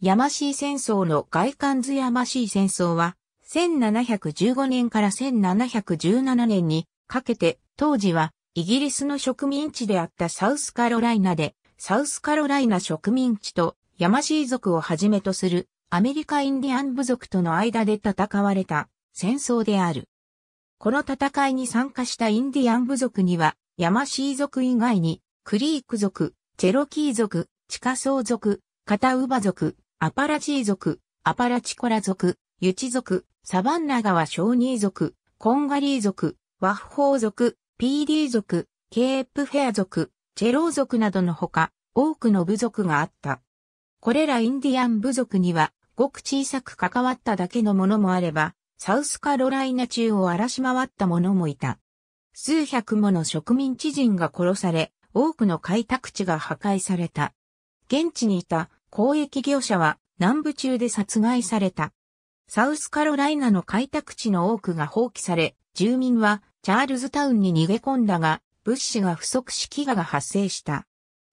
ヤマシー戦争の外観図ヤマシー戦争は、1715年から1717年にかけて、当時はイギリスの植民地であったサウスカロライナで、サウスカロライナ植民地とヤマシー族をはじめとするアメリカインディアン部族との間で戦われた戦争である。この戦いに参加したインディアン部族には、ヤマシー族以外に、クリーク族、チェロキー族、チカソウ族、カタウバ族、アパラチー族、アパラチコラ族、ユチ族、サバンナ川小ニー族、コンガリー族、ワッホー族、PD 族、ケープフェア族、チェロー族などのほか、多くの部族があった。これらインディアン部族には、ごく小さく関わっただけのものもあれば、サウスカロライナ中を荒らし回った者もいた。数百もの植民地人が殺され、多くの開拓地が破壊された。現地にいた交易業者は南部中で殺害された。サウスカロライナの開拓地の多くが放棄され、住民はチャールズタウンに逃げ込んだが、物資が不足し飢餓が発生した。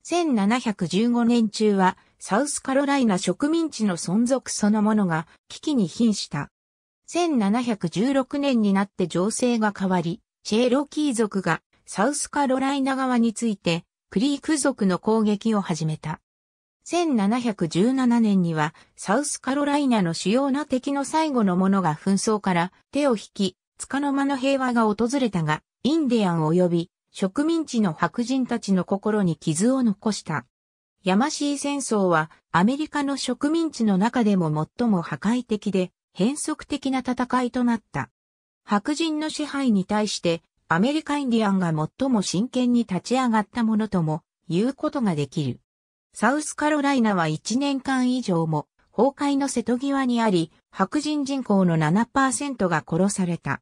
1715年中は、サウスカロライナ植民地の存続そのものが危機に瀕した。1716年になって情勢が変わり、チェーロキー族がサウスカロライナ側について、クリーク族の攻撃を始めた。1717年にはサウスカロライナの主要な敵の最後の者が紛争から手を引き、束の間の平和が訪れたが、インディアン及び植民地の白人たちの心に傷を残した。ヤマシー戦争はアメリカの植民地の中でも最も破壊的で変則的な戦いとなった。白人の支配に対してアメリカインディアンが最も真剣に立ち上がったものとも言うことができる。サウスカロライナは1年間以上も崩壊の瀬戸際にあり、白人人口の7%が殺された。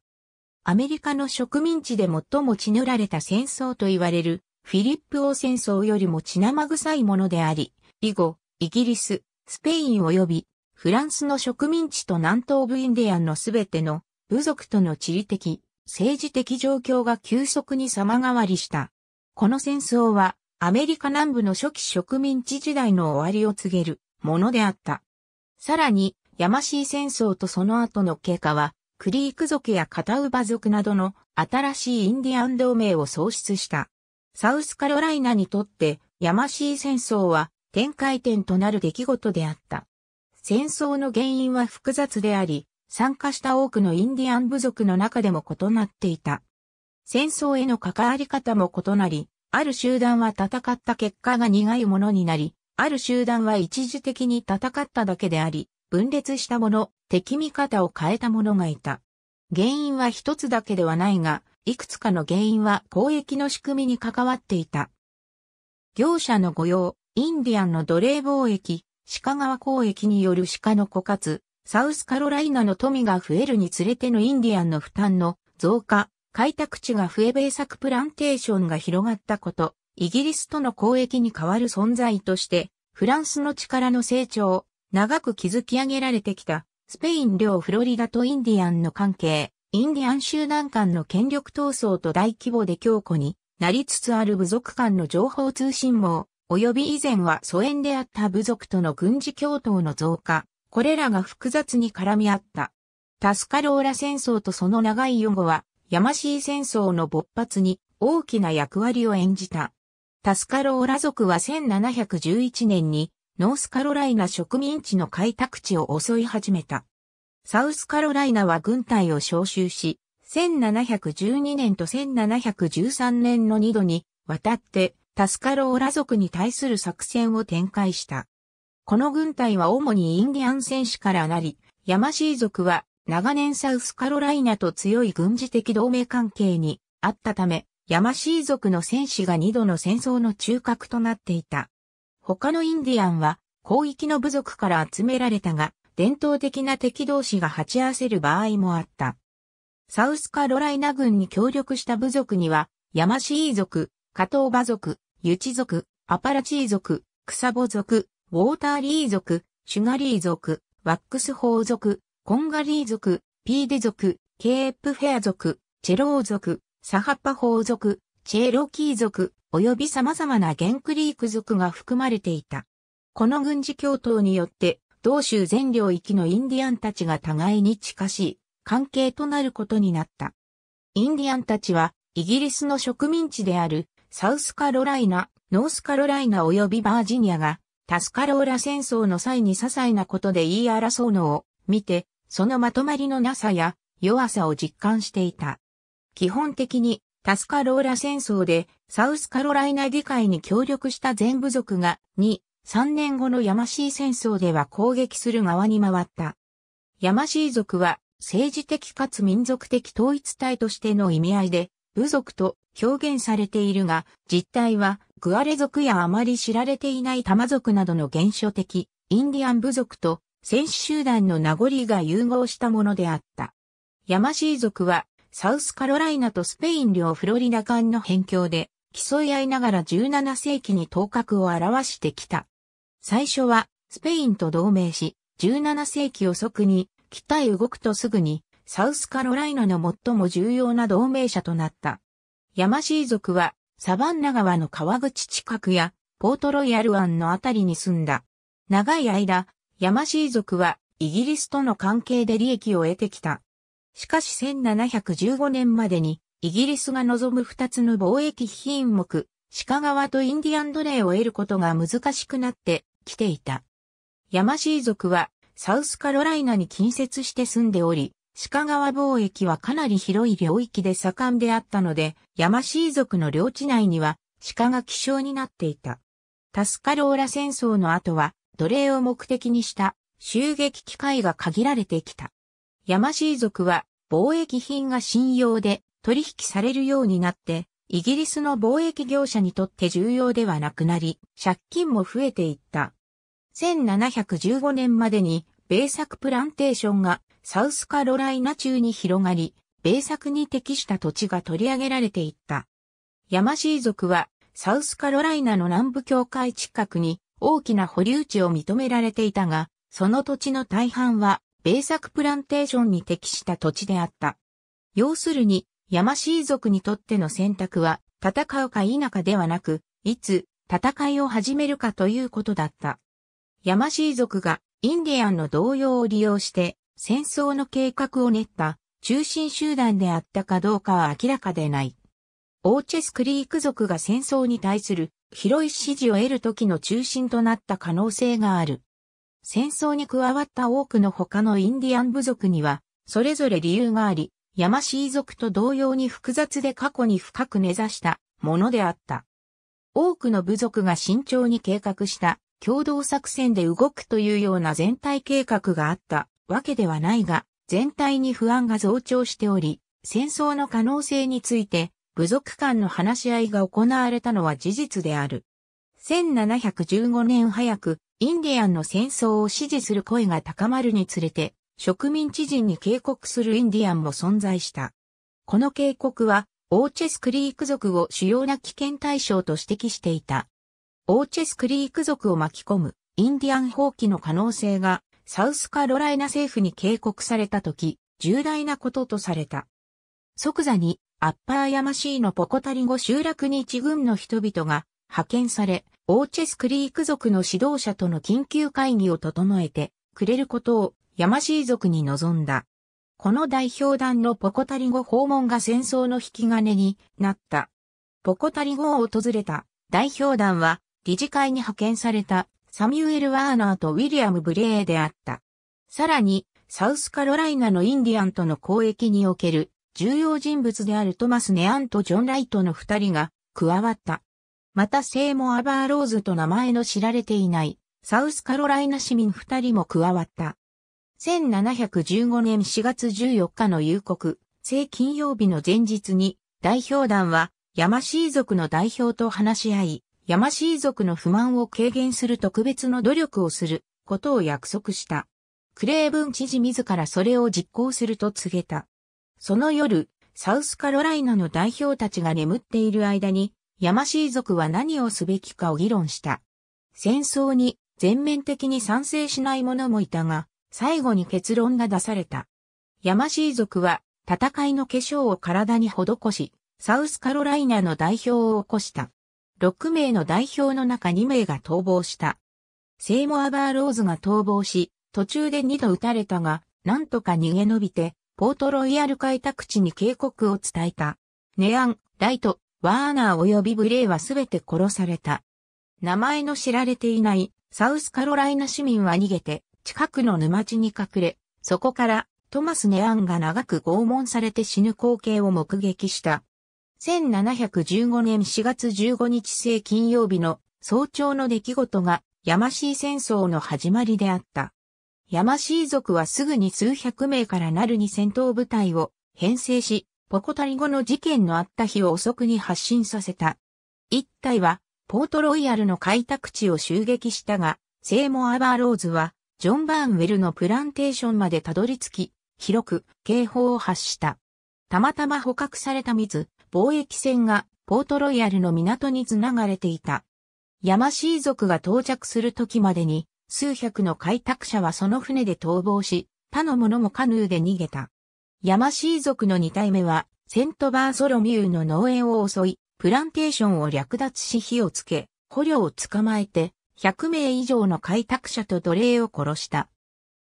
アメリカの植民地で最も血塗られた戦争と言われるフィリップ王戦争よりも血生臭いものであり、以後、イギリス、スペイン及びフランスの植民地と南東部インディアンのすべての部族との地理的、政治的状況が急速に様変わりした。この戦争はアメリカ南部の初期植民地時代の終わりを告げるものであった。さらに、ヤマシー戦争とその後の経過は、クリーク族やカタウバ族などの新しいインディアン同盟を創出した。サウスカロライナにとってヤマシー戦争は展開点となる出来事であった。戦争の原因は複雑であり、参加した多くのインディアン部族の中でも異なっていた。戦争への関わり方も異なり、ある集団は戦った結果が苦いものになり、ある集団は一時的に戦っただけであり、分裂したもの、敵味方を変えた者がいた。原因は一つだけではないが、いくつかの原因は交易の仕組みに関わっていた。業者の御用、インディアンの奴隷貿易、鹿川交易による鹿の枯渇、サウスカロライナの富が増えるにつれてのインディアンの負担の増加、開拓地が笛米作プランテーションが広がったこと、イギリスとの交易に代わる存在として、フランスの力の成長、長く築き上げられてきた、スペイン領フロリダとインディアンの関係、インディアン集団間の権力闘争と大規模で強固になりつつある部族間の情報通信網、及び以前は疎遠であった部族との軍事共闘の増加、これらが複雑に絡み合った。タスカローラ戦争とその長い予後は、ヤマシー戦争の勃発に大きな役割を演じた。タスカローラ族は1711年にノースカロライナ植民地の開拓地を襲い始めた。サウスカロライナは軍隊を召集し、1712年と1713年の2度に渡ってタスカローラ族に対する作戦を展開した。この軍隊は主にインディアン戦士からなり、ヤマシー族は長年サウスカロライナと強い軍事的同盟関係にあったため、ヤマシー族の戦士が二度の戦争の中核となっていた。他のインディアンは、広域の部族から集められたが、伝統的な敵同士が鉢合わせる場合もあった。サウスカロライナ軍に協力した部族には、ヤマシー族、カトーバ族、ユチ族、アパラチー族、クサボ族、ウォーターリー族、シュガリー族、ワックスホー族、コンガリー族、ピーデ族、ケープフェア族、チェロー族、サハッパホー族、チェロキー族、及び様々なゲンクリーク族が含まれていた。この軍事共闘によって、同州全領域のインディアンたちが互いに近しい関係となることになった。インディアンたちは、イギリスの植民地であるサウスカロライナ、ノースカロライナ及びバージニアがタスカローラ戦争の際に些細なことで言い争うのを見てそのまとまりのなさや弱さを実感していた。基本的にタスカローラ戦争でサウスカロライナ議会に協力した全部族が2、3年後のヤマシー戦争では攻撃する側に回った。ヤマシー族は政治的かつ民族的統一体としての意味合いで部族と表現されているが、実態はグアレ族やあまり知られていないタマ族などの原初的インディアン部族と選手集団の名残が融合したものであった。ヤマシー族は、サウスカロライナとスペイン領フロリダ間の辺境で、競い合いながら17世紀に頭角を表してきた。最初は、スペインと同盟し、17世紀を即に、北へ動くとすぐに、サウスカロライナの最も重要な同盟者となった。ヤマシー族は、サバンナ川の川口近くや、ポートロイヤル湾のあたりに住んだ。長い間、ヤマシー族はイギリスとの関係で利益を得てきた。しかし1715年までにイギリスが望む二つの貿易品目、鹿川とインディアン奴隷を得ることが難しくなってきていた。ヤマシー族はサウスカロライナに近接して住んでおり、鹿川貿易はかなり広い領域で盛んであったので、ヤマシー族の領地内には鹿が希少になっていた。タスカローラ戦争の後は奴隷を目的にした襲撃機会が限られてきた。ヤマシー族は貿易品が信用で取引されるようになって、イギリスの貿易業者にとって重要ではなくなり、借金も増えていった。1715年までに、米作プランテーションがサウスカロライナ中に広がり、米作に適した土地が取り上げられていった。ヤマシー族はサウスカロライナの南部境界近くに大きな保留地を認められていたが、その土地の大半は、米作プランテーションに適した土地であった。要するに、ヤマシー族にとっての選択は、戦うか否かではなく、いつ、戦いを始めるかということだった。ヤマシー族が、インディアンの動揺を利用して、戦争の計画を練った、中心集団であったかどうかは明らかでない。オーチェスクリーク族が戦争に対する広い支持を得る時の中心となった可能性がある。戦争に加わった多くの他のインディアン部族には、それぞれ理由があり、ヤマシー族と同様に複雑で過去に深く根ざしたものであった。多くの部族が慎重に計画した共同作戦で動くというような全体計画があったわけではないが、全体に不安が増長しており、戦争の可能性について部族間の話し合いが行われたのは事実である。1715年早く、インディアンの戦争を支持する声が高まるにつれて、植民地人に警告するインディアンも存在した。この警告は、オーチェスクリーク族を主要な危険対象と指摘していた。オーチェスクリーク族を巻き込むインディアン放棄の可能性がサウスカロライナ政府に警告された時、重大なこととされた。即座にアッパーヤマシーのポコタリゴ集落に一軍の人々が派遣され、オーチェスクリーク族の指導者との緊急会議を整えてくれることをヤマシー族に望んだ。この代表団のポコタリゴ訪問が戦争の引き金になった。ポコタリゴを訪れた代表団は理事会に派遣されたサミュエル・ワーナーとウィリアム・ブレーであった。さらに、サウスカロライナのインディアンとの交易における重要人物であるトマス・ネアンとジョン・ライトの二人が加わった。またセイモア・バーローズと名前の知られていないサウスカロライナ市民二人も加わった。1715年4月14日の夕刻、正金曜日の前日に代表団はヤマシー族の代表と話し合い、ヤマシー族の不満を軽減する特別の努力をすることを約束した。クレーブン知事自らそれを実行すると告げた。その夜、サウスカロライナの代表たちが眠っている間に、ヤマシー族は何をすべきかを議論した。戦争に全面的に賛成しない者もいたが、最後に結論が出された。ヤマシー族は戦いの化粧を体に施し、サウスカロライナの代表を起こした。6名の代表の中2名が逃亡した。セイモア・バーローズが逃亡し、途中で2度撃たれたが、なんとか逃げ延びて、ポートロイヤル開拓地に警告を伝えた。ネアン、ライト、ワーナー及びブレイはすべて殺された。名前の知られていないサウスカロライナ市民は逃げて近くの沼地に隠れ、そこからトマス・ネアンが長く拷問されて死ぬ光景を目撃した。1715年4月15日生金曜日の早朝の出来事が、やましい戦争の始まりであった。ヤマシー族はすぐに数百名からなるに戦闘部隊を編成し、ポコタリ後の事件のあった日を遅くに発進させた。一体は、ポートロイヤルの開拓地を襲撃したが、セーモア・バーローズは、ジョン・バーンウェルのプランテーションまでたどり着き、広く警報を発した。たまたま捕獲された水、貿易船がポートロイヤルの港に繋がれていた。ヤマシー族が到着する時までに数百の開拓者はその船で逃亡し、他の者もカヌーで逃げた。ヤマシー族の二体目は、セントバーソロミューの農園を襲い、プランテーションを略奪し火をつけ、捕虜を捕まえて、100名以上の開拓者と奴隷を殺した。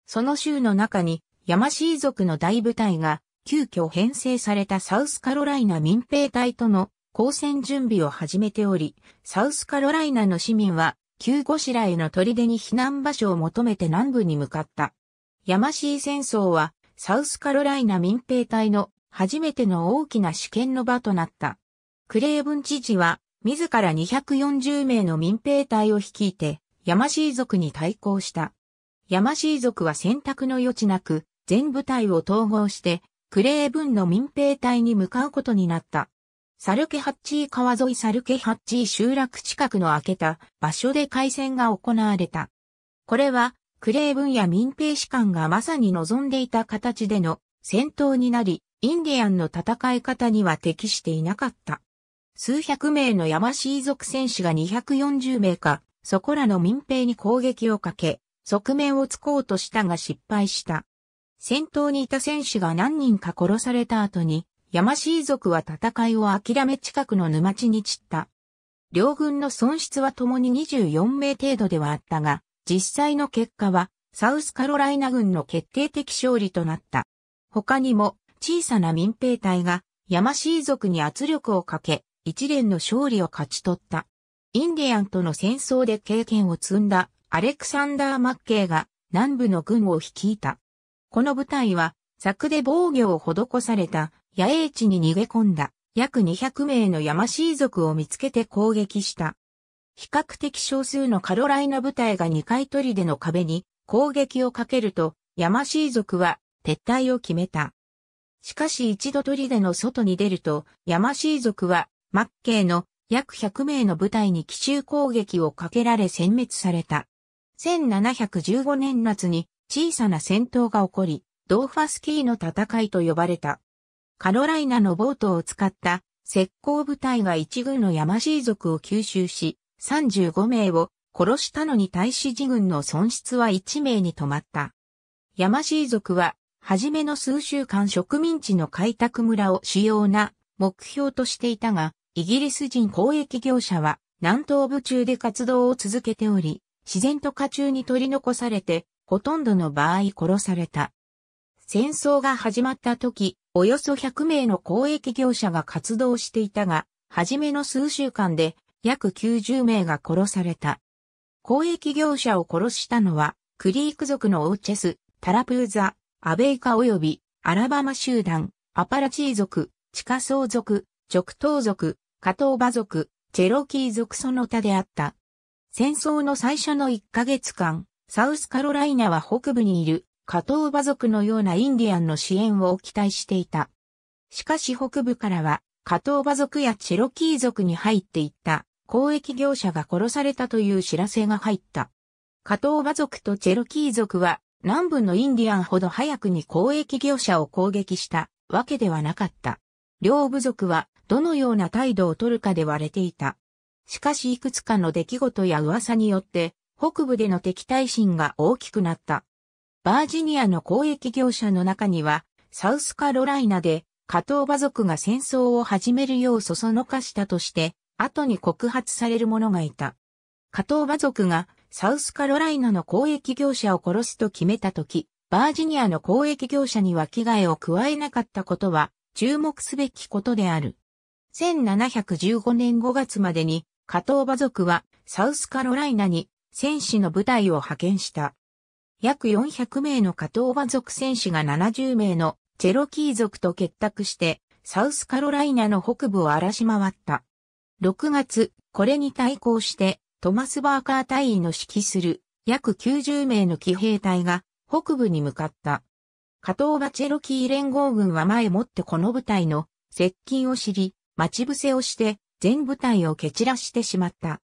その州の中に、ヤマシー族の大部隊が、急遽編成されたサウスカロライナ民兵隊との交戦準備を始めており、サウスカロライナの市民は旧後白への砦に避難場所を求めて南部に向かった。ヤマシー戦争は、サウスカロライナ民兵隊の初めての大きな試験の場となった。クレーブン知事は、自ら240名の民兵隊を率いて、ヤマシー族に対抗した。ヤマシー族は選択の余地なく、全部隊を統合して、クレーブンの民兵隊に向かうことになった。サルケハッチー川沿いサルケハッチー集落近くの開けた場所で開戦が行われた。これは、クレーブンや民兵士官がまさに望んでいた形での戦闘になり、インディアンの戦い方には適していなかった。数百名のヤマシー族戦士が240名か、そこらの民兵に攻撃をかけ、側面を突こうとしたが失敗した。戦闘にいた戦士が何人か殺された後に、山氏族は戦いを諦め近くの沼地に散った。両軍の損失は共に24名程度ではあったが、実際の結果は、サウスカロライナ軍の決定的勝利となった。他にも、小さな民兵隊が、山氏族に圧力をかけ、一連の勝利を勝ち取った。インディアンとの戦争で経験を積んだアレクサンダー・マッケイが南部の軍を率いた。この部隊は柵で防御を施された野営地に逃げ込んだ約200名のヤマシー族を見つけて攻撃した。比較的少数のカロライナ部隊が2階砦の壁に攻撃をかけると、ヤマシー族は撤退を決めた。しかし一度砦の外に出ると、ヤマシー族はマッケイの約100名の部隊に奇襲攻撃をかけられ殲滅された。1715年夏に小さな戦闘が起こり、ドーファスキーの戦いと呼ばれた。カロライナのボートを使った石膏部隊が一軍のヤマシー族を吸収し、35名を殺したのに対し自軍の損失は1名に止まった。ヤマシー族は、はじめの数週間植民地の開拓村を主要な目標としていたが、イギリス人交易業者は南東部中で活動を続けており、自然と家中に取り残されて、ほとんどの場合殺された。戦争が始まった時、およそ100名の公益業者が活動していたが、初めの数週間で約90名が殺された。公益業者を殺したのは、クリーク族のオーチェス、タラプーザ、アベイカ及びアラバマ集団、アパラチー族、地下層族、直東族、加ー馬族、チェロキー族その他であった。戦争の最初の1ヶ月間、サウスカロライナは北部にいる加藤馬族のようなインディアンの支援を期待していた。しかし北部からは、加藤馬族やチェロキー族に入っていった交易業者が殺されたという知らせが入った。加藤馬族とチェロキー族は南部のインディアンほど早くに交易業者を攻撃したわけではなかった。両部族はどのような態度を取るかで割れていた。しかしいくつかの出来事や噂によって北部での敵対心が大きくなった。バージニアの交易業者の中には、サウスカロライナで、加藤馬族が戦争を始めるようそそのかしたとして、後に告発される者がいた。加藤馬族がサウスカロライナの交易業者を殺すと決めたとき、バージニアの交易業者には危害を加えなかったことは注目すべきことである。1715年5月までに加藤馬族はサウスカロライナに戦士の部隊を派遣した。約400名のカトーバ族戦士が70名のチェロキー族と結託して、サウスカロライナの北部を荒らし回った。6月、これに対抗して、トマス・バーカー隊員の指揮する約90名の騎兵隊が北部に向かった。カトーバチェロキー連合軍は前もってこの部隊の接近を知り、待ち伏せをして全部隊を蹴散らしてしまった。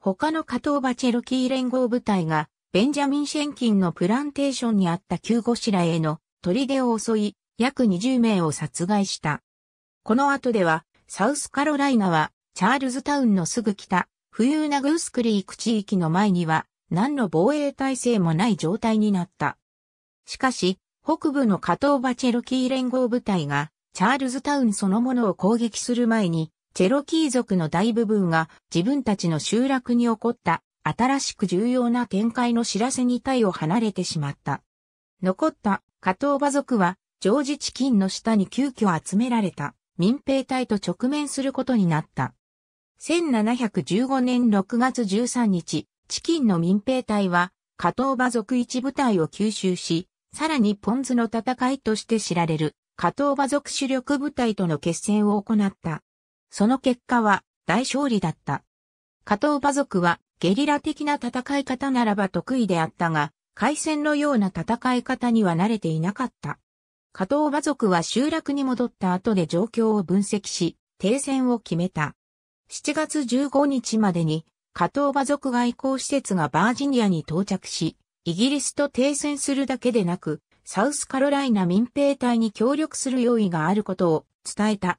他のトーバチェロキー連合部隊がベンジャミン・シェンキンのプランテーションにあった旧ゴシラへの砦を襲い、約20名を殺害した。この後では、サウスカロライナは、チャールズタウンのすぐ北、富裕なグースクリーク地域の前には、何の防衛体制もない状態になった。しかし、北部のカトーバチェロキー連合部隊が、チャールズタウンそのものを攻撃する前に、チェロキー族の大部分が自分たちの集落に起こった新しく重要な展開の知らせに隊を離れてしまった。残った加藤馬族は、ジョージチキンの下に急遽集められた民兵隊と直面することになった。1715年6月13日、チキンの民兵隊は、加藤馬族一部隊を吸収し、さらにポンズの戦いとして知られる、加藤馬族主力部隊との決戦を行った。その結果は、大勝利だった。加藤馬族は、ゲリラ的な戦い方ならば得意であったが、海戦のような戦い方には慣れていなかった。加藤馬族は集落に戻った後で状況を分析し、停戦を決めた。7月15日までに、加藤馬族外交施設がバージニアに到着し、イギリスと停戦するだけでなく、サウスカロライナ民兵隊に協力する用意があることを伝えた。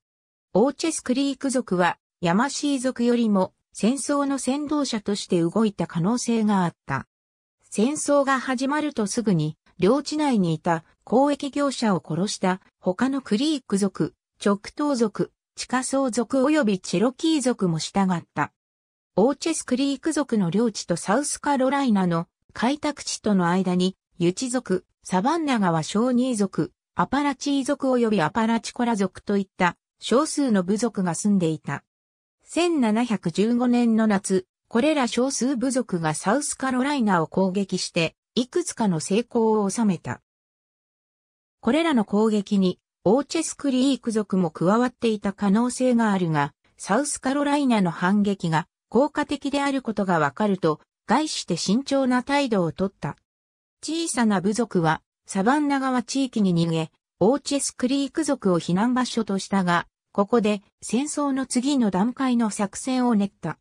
オーチェスクリーク族は、ヤマシー族よりも戦争の先導者として動いた可能性があった。戦争が始まるとすぐに、領地内にいた交易業者を殺した他のクリーク族、直東族、地下層族及びチェロキー族も従った。オーチェスクリーク族の領地とサウスカロライナの開拓地との間に、ユチ族、サバンナ川小ニー族、アパラチー族及びアパラチコラ族といった少数の部族が住んでいた。1715年の夏、これら少数部族がサウスカロライナを攻撃して、いくつかの成功を収めた。これらの攻撃に、オーチェスクリーク族も加わっていた可能性があるが、サウスカロライナの反撃が効果的であることがわかると、概して慎重な態度をとった。小さな部族は、サバンナ川地域に逃げ、オーチェスクリーク族を避難場所としたが、ここで戦争の次の段階の作戦を練った。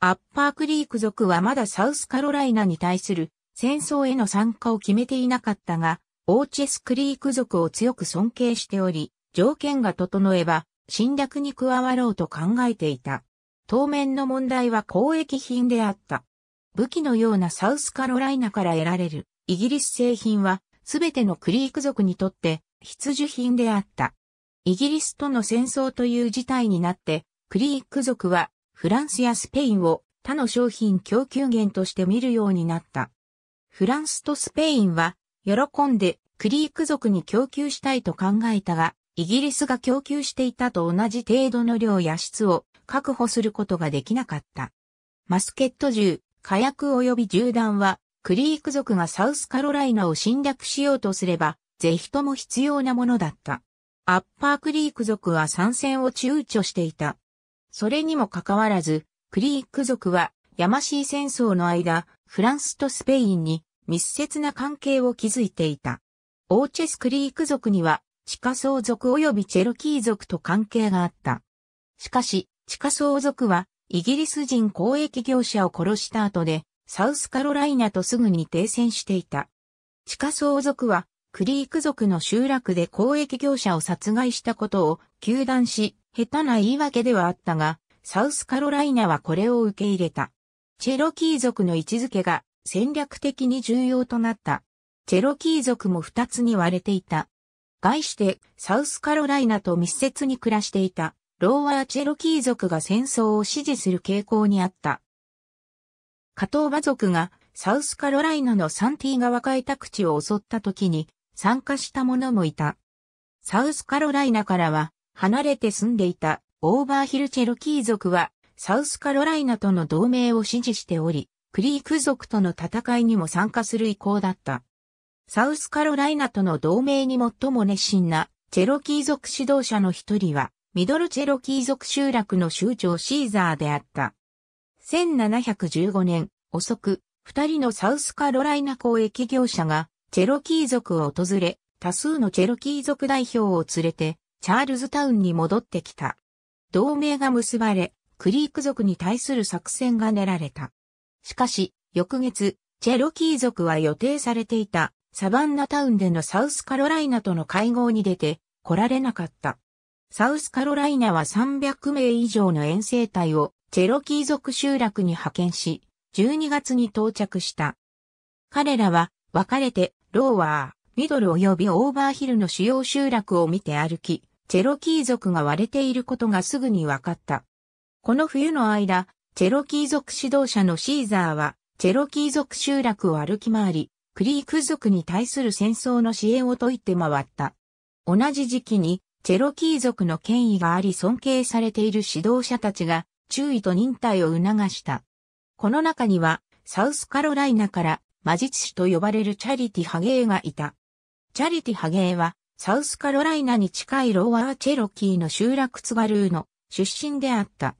アッパークリーク族はまだサウスカロライナに対する戦争への参加を決めていなかったが、オーチェスクリーク族を強く尊敬しており、条件が整えば侵略に加わろうと考えていた。当面の問題は交易品であった。武器のようなサウスカロライナから得られるイギリス製品はすべてのクリーク族にとって必需品であった。イギリスとの戦争という事態になって、クリーク族はフランスやスペインを他の商品供給源として見るようになった。フランスとスペインは喜んでクリーク族に供給したいと考えたが、イギリスが供給していたと同じ程度の量や質を確保することができなかった。マスケット銃、火薬及び銃弾は、クリーク族がサウスカロライナを侵略しようとすれば、ぜひとも必要なものだった。アッパークリーク族は参戦を躊躇していた。それにもかかわらず、クリーク族は、やましい戦争の間、フランスとスペインに密接な関係を築いていた。オーチェスクリーク族には、地下層族及びチェロキー族と関係があった。しかし、地下層族は、イギリス人交易業者を殺した後で、サウスカロライナとすぐに停戦していた。地下層族は、クリーク族の集落で交易業者を殺害したことを求断し、下手な言い訳ではあったが、サウスカロライナはこれを受け入れた。チェロキー族の位置づけが戦略的に重要となった。チェロキー族も二つに割れていた。概してサウスカロライナと密接に暮らしていたローアーチェロキー族が戦争を支持する傾向にあった。カトーバ族がサウスカロライナのサンティー川開拓地を襲った時に参加した者もいた。サウスカロライナからは離れて住んでいたオーバーヒルチェロキー族はサウスカロライナとの同盟を支持しており、クリーク族との戦いにも参加する意向だった。サウスカロライナとの同盟に最も熱心なチェロキー族指導者の一人はミドルチェロキー族集落の州長シーザーであった。1715年遅く、二人のサウスカロライナ公益業者がチェロキー族を訪れ、多数のチェロキー族代表を連れて、チャールズタウンに戻ってきた。同盟が結ばれ、クリーク族に対する作戦が練られた。しかし、翌月、チェロキー族は予定されていたサバンナタウンでのサウスカロライナとの会合に出て来られなかった。サウスカロライナは300名以上の遠征隊をチェロキー族集落に派遣し、12月に到着した。彼らは別れてローワー、ミドル及びオーバーヒルの主要集落を見て歩き、チェロキー族が割れていることがすぐに分かった。この冬の間、チェロキー族指導者のシーザーは、チェロキー族集落を歩き回り、クリーク族に対する戦争の支援を解いて回った。同じ時期に、チェロキー族の権威があり尊敬されている指導者たちが、注意と忍耐を促した。この中には、サウスカロライナから魔術師と呼ばれるチャリティ・ハゲーがいた。チャリティ・ハゲーは、サウスカロライナに近いローワー・チェロキーの集落ツガルーの出身であった。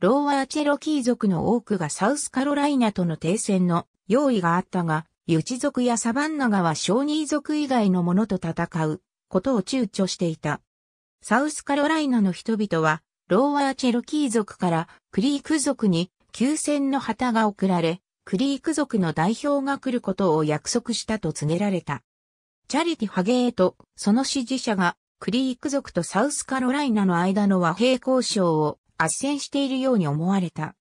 ローワー・チェロキー族の多くがサウスカロライナとの停戦の用意があったが、ユチ族やサバンナ川小ニー族以外の者と戦うことを躊躇していた。サウスカロライナの人々は、ローワー・チェロキー族からクリーク族に休戦の旗が送られ、クリーク族の代表が来ることを約束したと告げられた。チャリティ・ハゲーとその支持者がクリーク族とサウスカロライナの間の和平交渉を圧戦しているように思われた。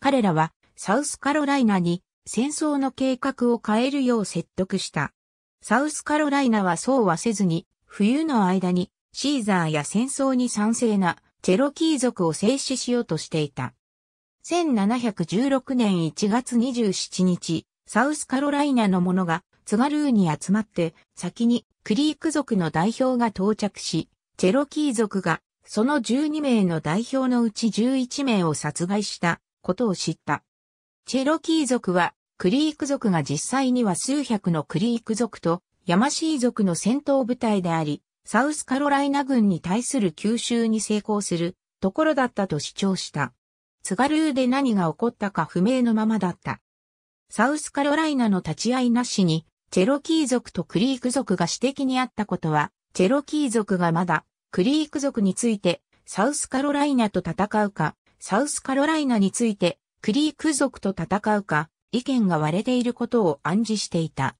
彼らはサウスカロライナに戦争の計画を変えるよう説得した。サウスカロライナはそうはせずに、冬の間にシーザーや戦争に賛成なチェロキー族を制止しようとしていた。1716年1月27日、サウスカロライナの者が津軽ーに集まって、先にクリーク族の代表が到着し、チェロキー族がその12名の代表のうち11名を殺害したことを知った。チェロキー族はクリーク族が実際には数百のクリーク族とヤマシー族の戦闘部隊であり、サウスカロライナ軍に対する吸収に成功するところだったと主張した。津軽で何が起こったか不明のままだった。サウスカロライナの立ち会いなしに、チェロキー族とクリーク族が私的にあったことは、チェロキー族がまだ、クリーク族について、サウスカロライナと戦うか、サウスカロライナについて、クリーク族と戦うか、意見が割れていることを暗示していた。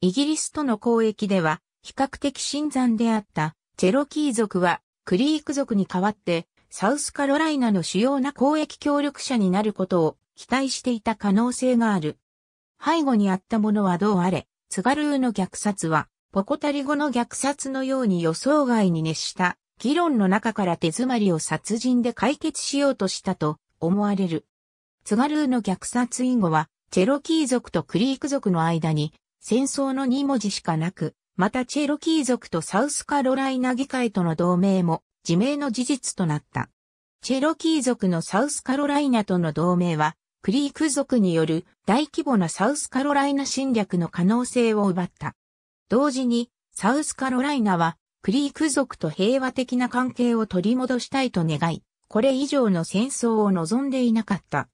イギリスとの交易では、比較的新山であった、チェロキー族は、クリーク族に代わって、サウスカロライナの主要な交易協力者になることを期待していた可能性がある。背後にあったものはどうあれ、ツガルーの虐殺は、ポコタリ語の虐殺のように予想外に熱した議論の中から手詰まりを殺人で解決しようとしたと思われる。ツガルーの虐殺以後は、チェロキー族とクリーク族の間に戦争の2文字しかなく、またチェロキー族とサウスカロライナ議会との同盟も自明の事実となった。チェロキー族のサウスカロライナとの同盟は、クリーク族による大規模なサウスカロライナ侵略の可能性を奪った。同時に、サウスカロライナは、クリーク族と平和的な関係を取り戻したいと願い、これ以上の戦争を望んでいなかった。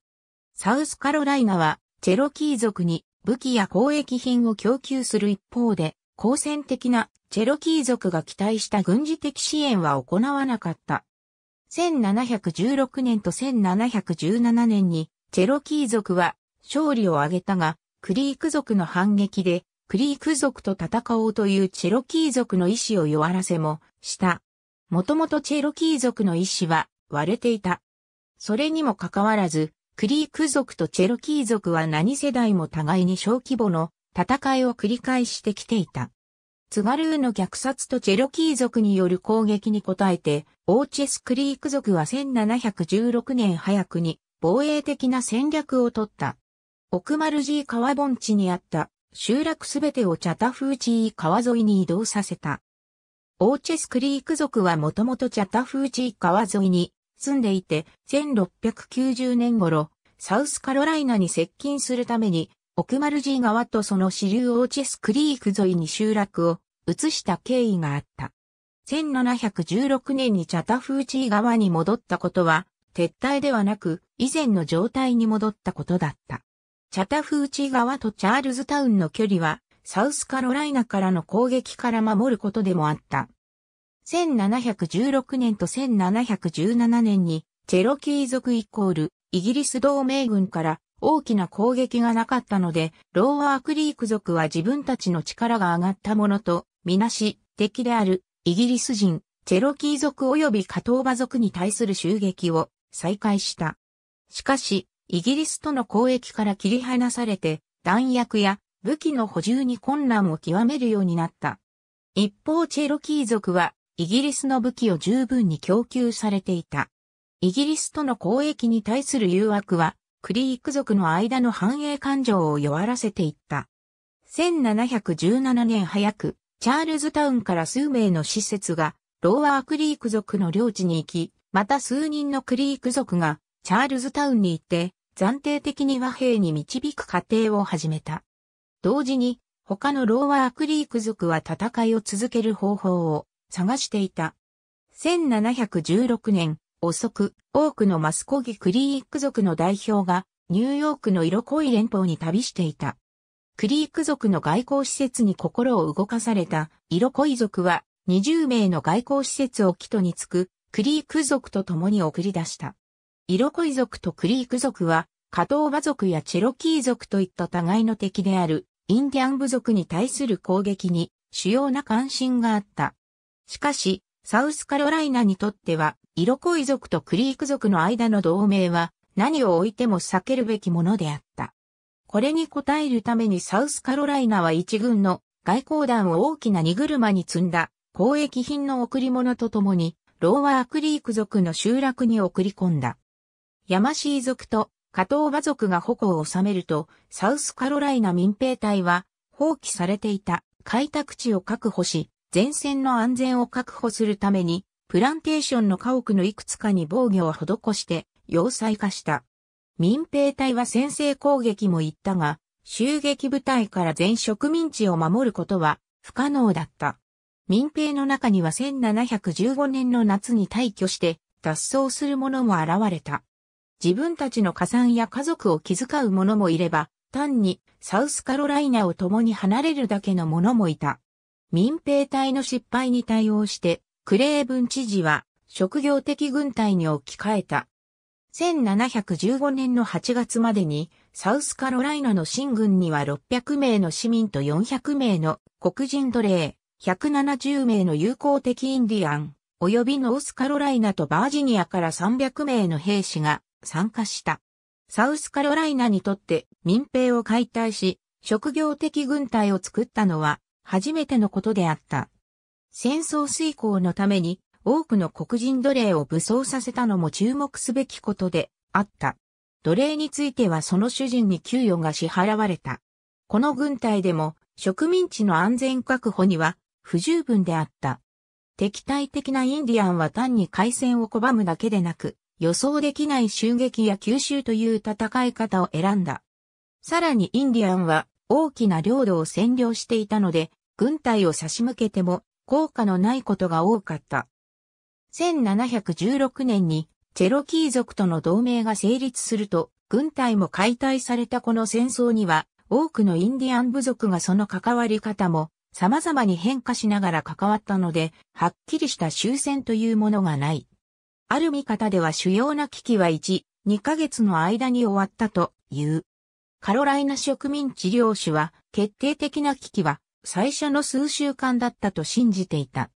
サウスカロライナは、チェロキー族に武器や交易品を供給する一方で、好戦的なチェロキー族が期待した軍事的支援は行わなかった。1716年と1717年に、チェロキー族は勝利を挙げたが、クリーク族の反撃で、クリーク族と戦おうというチェロキー族の意志を弱らせもした。もともとチェロキー族の意志は割れていた。それにもかかわらず、クリーク族とチェロキー族は何世代も互いに小規模の戦いを繰り返してきていた。ツガルーの虐殺とチェロキー族による攻撃に応えて、オーチェスクリーク族は1716年早くに防衛的な戦略を取った。奥丸寺川盆地にあった集落すべてをチャタフーチー川沿いに移動させた。オーチェスクリーク族はもともとチャタフーチー川沿いに住んでいて、1690年頃、サウスカロライナに接近するために奥丸寺川とその支流オーチェスクリーク沿いに集落を移した経緯があった。1716年にチャタフーチー川に戻ったことは、撤退ではなく、以前の状態に戻ったことだった。チャタフーチー川とチャールズタウンの距離は、サウスカロライナからの攻撃から守ることでもあった。1716年と1717年に、チェロキー族イコール、イギリス同盟軍から大きな攻撃がなかったので、ローアークリーク族は自分たちの力が上がったものと、みなし、敵である、イギリス人、チェロキー族及びカトーバ族に対する襲撃を再開した。しかし、イギリスとの交易から切り離されて、弾薬や武器の補充に困難を極めるようになった。一方チェロキー族は、イギリスの武器を十分に供給されていた。イギリスとの交易に対する誘惑は、クリーク族の間の繁栄感情を弱らせていった。1717年早く、チャールズタウンから数名の施設が、ローワークリーク族の領地に行き、また数人のクリーク族が、チャールズタウンに行って、暫定的に和平に導く過程を始めた。同時に、他のローワークリーク族は戦いを続ける方法を探していた。1716年、遅く、多くのマスコギ・クリーク族の代表が、ニューヨークの色濃い連邦に旅していた。クリーク族の外交施設に心を動かされた、色濃い族は、20名の外交施設を基とにつく、クリーク族と共に送り出した。色濃い族とクリーク族は、カトーバ族やチェロキー族といった互いの敵である、インディアン部族に対する攻撃に、主要な関心があった。しかし、サウスカロライナにとっては、イロコイ族とクリーク族の間の同盟は、何を置いても避けるべきものであった。これに応えるためにサウスカロライナは一軍の外交団を大きな荷車に積んだ交易品の贈り物とともに、ローワークリーク族の集落に送り込んだ。ヤマシー族とカトーバ族が矛を収めると、サウスカロライナ民兵隊は放棄されていた開拓地を確保し、前線の安全を確保するために、プランテーションの家屋のいくつかに防御を施して要塞化した。民兵隊は先制攻撃も行ったが、襲撃部隊から全植民地を守ることは不可能だった。民兵の中には1715年の夏に退去して脱走する者も現れた。自分たちの加算や家族を気遣う者もいれば、単にサウスカロライナを共に離れるだけの者もいた。民兵隊の失敗に対応して、クレーブン知事は職業的軍隊に置き換えた。1715年の8月までに、サウスカロライナの新軍には600名の市民と400名の黒人奴隷、170名の友好的インディアン、及びノースカロライナとバージニアから300名の兵士が参加した。サウスカロライナにとって民兵を解体し、職業的軍隊を作ったのは初めてのことであった。戦争遂行のために多くの黒人奴隷を武装させたのも注目すべきことであった。奴隷についてはその主人に給与が支払われた。この軍隊でも植民地の安全確保には不十分であった。敵対的なインディアンは単に海戦を拒むだけでなく、予想できない襲撃や吸収という戦い方を選んだ。さらにインディアンは大きな領土を占領していたので、軍隊を差し向けても効果のないことが多かった。1716年にチェロキー族との同盟が成立すると、軍隊も解体されたこの戦争には、多くのインディアン部族がその関わり方も様々に変化しながら関わったので、はっきりした終戦というものがない。ある見方では主要な危機は1、2ヶ月の間に終わったという。カロライナ植民地領主は決定的な危機は最初の数週間だったと信じていた。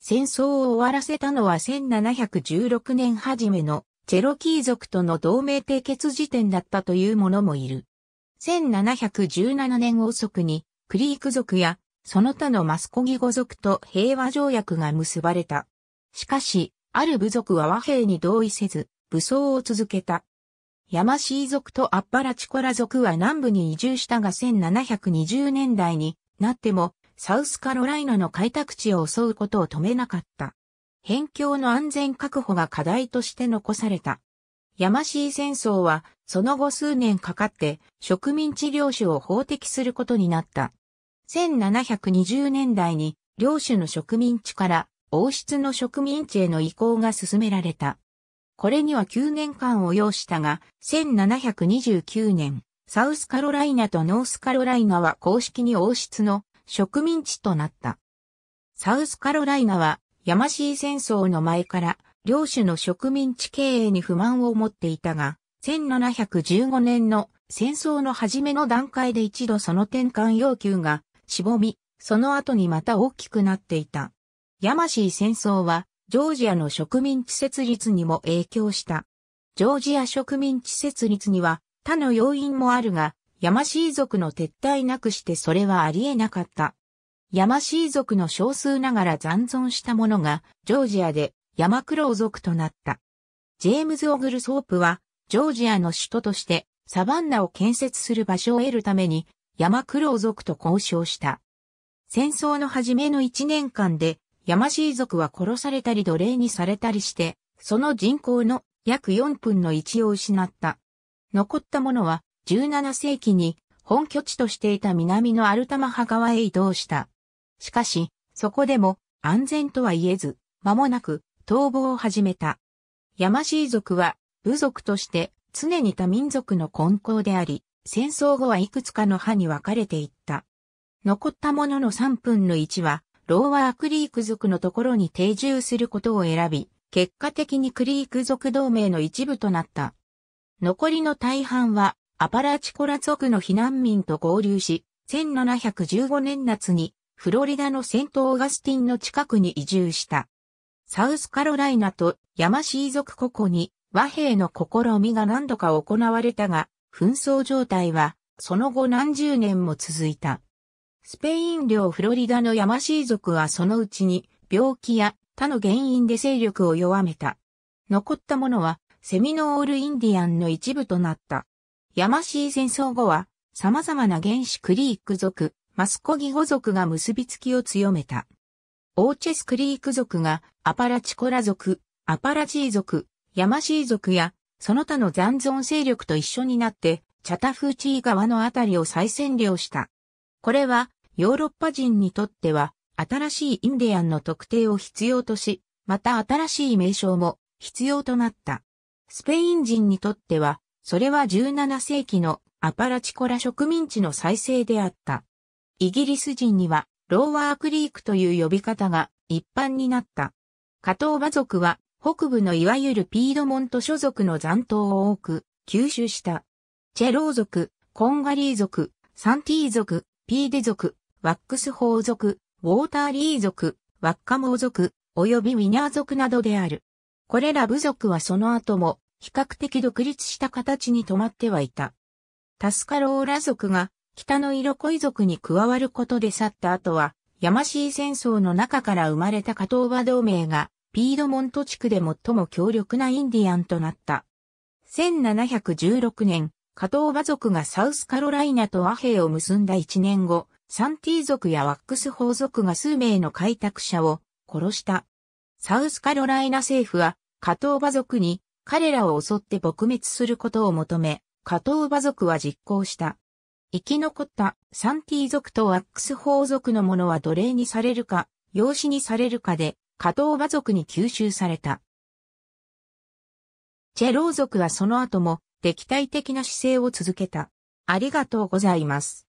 戦争を終わらせたのは1716年初めのチェロキー族との同盟締結時点だったという者もいる。1717年遅くにクリーク族やその他のマスコギ語族と平和条約が結ばれた。しかし、ある部族は和平に同意せず、武装を続けた。ヤマシー族とアッパラチコラ族は南部に移住したが1720年代になっても、サウスカロライナの開拓地を襲うことを止めなかった。辺境の安全確保が課題として残された。ヤマシー戦争は、その後数年かかって、植民地領主を法的することになった。1720年代に、領主の植民地から、王室の植民地への移行が進められた。これには9年間を要したが、1729年、サウスカロライナとノースカロライナは公式に王室の植民地となった。サウスカロライナは、ヤマシー戦争の前から、領主の植民地経営に不満を持っていたが、1715年の戦争の初めの段階で一度その転換要求が、しぼみ、その後にまた大きくなっていた。ヤマシー戦争は、ジョージアの植民地設立にも影響した。ジョージア植民地設立には、他の要因もあるが、ヤマシー族の撤退なくしてそれはありえなかった。ヤマシー族の少数ながら残存したものが、ジョージアでヤマクロウ族となった。ジェームズ・オグル・ソープは、ジョージアの首都として、サバンナを建設する場所を得るために、ヤマクロウ族と交渉した。戦争の初めの1年間で、ヤマシー族は殺されたり奴隷にされたりして、その人口の約4分の1を失った。残ったものは17世紀に本拠地としていた南のアルタマハ川へ移動した。しかし、そこでも安全とは言えず、間もなく逃亡を始めた。ヤマシー族は部族として常に他民族の根拠であり、戦争後はいくつかの派に分かれていった。残ったものの3分の1は、ローワークリーク族のところに定住することを選び、結果的にクリーク族同盟の一部となった。残りの大半はアパラチコラ族の避難民と合流し、1715年夏にフロリダのセント・オーガスティンの近くに移住した。サウスカロライナとヤマシー族ここに和平の試みが何度か行われたが、紛争状態はその後何十年も続いた。スペイン領フロリダのヤマシー族はそのうちに病気や他の原因で勢力を弱めた。残ったものはセミノールインディアンの一部となった。ヤマシー戦争後は、様々な原始クリーク族、マスコギ語族が結びつきを強めた。オーチェスクリーク族がアパラチコラ族、アパラチー族、ヤマシー族や、その他の残存勢力と一緒になって、チャタフーチー川のあたりを再占領した。これは、ヨーロッパ人にとっては、新しいインディアンの特定を必要とし、また新しい名称も必要となった。スペイン人にとっては、それは17世紀のアパラチコラ植民地の再生であった。イギリス人には、ローワークリークという呼び方が一般になった。カトーバ族は、北部のいわゆるピードモント諸族の残党を多く吸収した。チェロー族、コンガリー族、サンティー族、ピーデ族、ワックスホー族、ウォーターリー族、ワッカモー族、及びウィニャー族などである。これら部族はその後も比較的独立した形に止まってはいた。タスカローラ族が北の色恋族に加わることで去った後は、ヤマシー戦争の中から生まれたカトーバ同盟が、ピードモント地区で最も強力なインディアンとなった。1716年、カトーバ族がサウスカロライナと和平を結んだ1年後、サンティー族やワックス法族が数名の開拓者を殺した。サウスカロライナ政府は、カトーバ族に彼らを襲って撲滅することを求め、加藤馬族は実行した。生き残ったサンティ族とワックス法族の者は奴隷にされるか、養子にされるかで、加藤馬族に吸収された。チェロー族はその後も敵対的な姿勢を続けた。ありがとうございます。